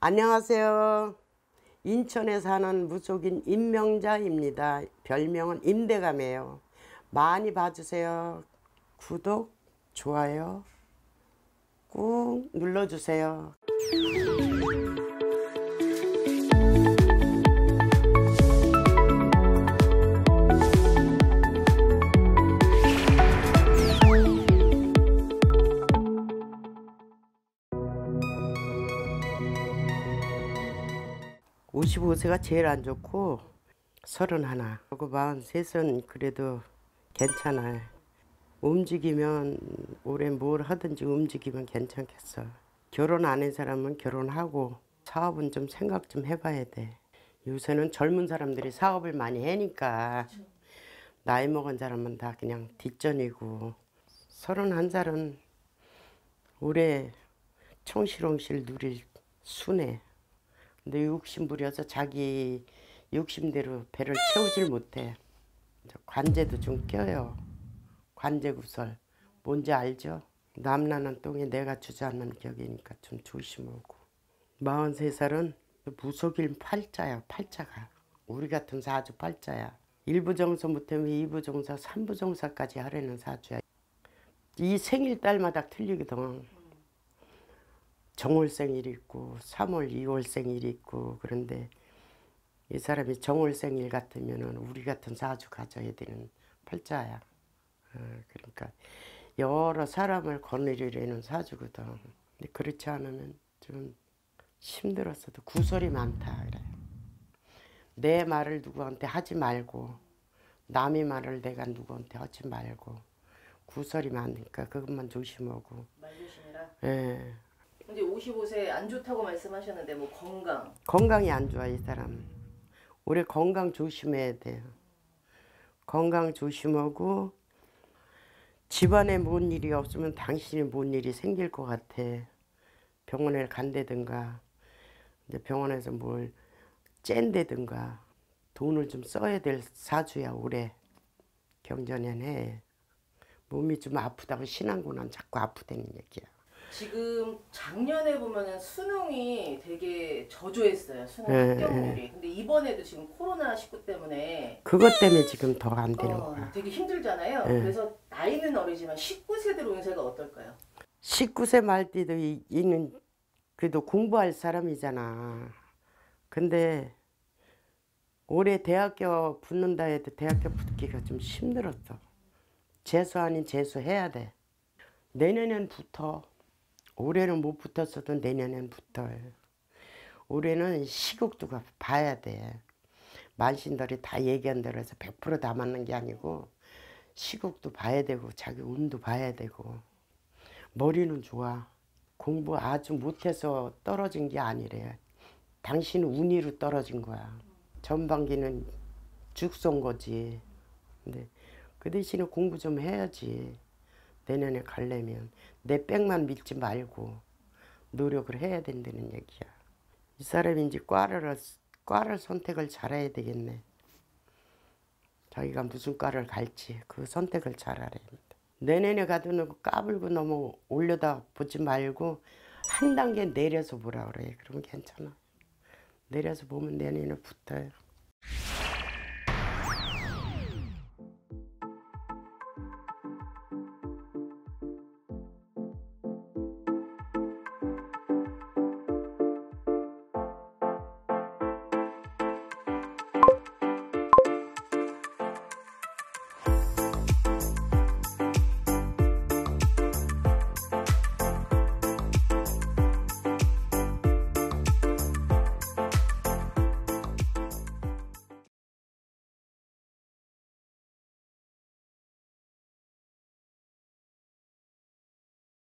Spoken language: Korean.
안녕하세요. 인천에 사는 무속인 임명자입니다. 별명은 임대감이에요. 많이 봐주세요. 구독, 좋아요 꾹 눌러주세요. 55세가 제일 안 좋고 31, 그리고 43은 그래도 괜찮아요. 움직이면 올해 뭘 하든지 움직이면 괜찮겠어. 결혼 안 한 사람은 결혼하고 사업은 좀 생각 좀 해봐야 돼. 요새는 젊은 사람들이 사업을 많이 해니까 나이 먹은 사람은 다 그냥 뒷전이고 3 1 살은 올해 청실홍실 누릴 순해. 근데 욕심 부려서 자기 욕심대로 배를 채우질 못해. 관제도 좀 껴요. 관제 구설. 뭔지 알죠? 남나는 똥에 내가 주저앉는 격이니까 좀 조심하고. 43살은 무속일 팔자야, 팔자가. 우리 같은 사주 팔자야. 1부 정서 못하면 2부 정서, 3부 정서까지 하려는 사주야. 이 생일 달마다 틀리거든. 정월생일이 있고 3월, 2월생일이 있고 그런데 이 사람이 정월생일 같으면 우리 같은 사주 가져야 되는 팔자야. 어, 그러니까 여러 사람을 거느리려는 사주거든. 근데 그렇지 않으면 좀 힘들었어도 구설이 많다 그래. 내 말을 누구한테 하지 말고 남의 말을 내가 누구한테 하지 말고 구설이 많으니까 그것만 조심하고. 말 조심해라. 예. 근데 55세 안 좋다고 말씀하셨는데 뭐 건강. 건강이 안 좋아 이 사람. 우리 건강 조심해야 돼요. 건강 조심하고 집안에 뭔 일이 없으면 당신이 뭔 일이 생길 것 같아. 병원에 간다든가 이제 병원에서 뭘쨘대든가 돈을 좀 써야 될 사주야 올해 경전엔 해. 몸이 좀 아프다고 신앙고난 자꾸 아프다는 얘기야. 지금 작년에 보면은 수능이 되게 저조했어요. 수능 합격률이. 예, 예. 근데 이번에도 지금 코로나 19 때문에 그것 때문에 지금 더 안 되는 어, 거야. 되게 힘들잖아요. 예. 그래서 나이는 어리지만 1 9세대 운세가 어떨까요? 19세 말띠도 이- 는 그래도 공부할 사람이잖아. 근데 올해 대학교 붙는다 해도 대학교 붙기가 좀 힘들었어. 재수 아닌 재수 해야 돼. 내년엔부터 올해는 못 붙었어도 내년엔 붙어요. 올해는 시국도 봐야 돼. 만신들이 다 얘기한 대로 해서 100%다 맞는 게 아니고 시국도 봐야 되고 자기 운도 봐야 되고 머리는 좋아. 공부 아주 못해서 떨어진 게 아니래. 당신 운이로 떨어진 거야. 전반기는 죽 쏜 거지. 근데 그 대신에 공부 좀 해야지. 내년에 갈려면 내 백만 믿지 말고 노력을 해야 된다는 얘기야. 이 사람이 이제 과를, 과를 선택을 잘해야 되겠네. 자기가 무슨 과를 갈지 그 선택을 잘하래. 내년에 가도는거 까불고 그 너무 올려다 보지 말고 한 단계 내려서 보라 그래. 그러면 괜찮아. 내려서 보면 내년에 붙어요.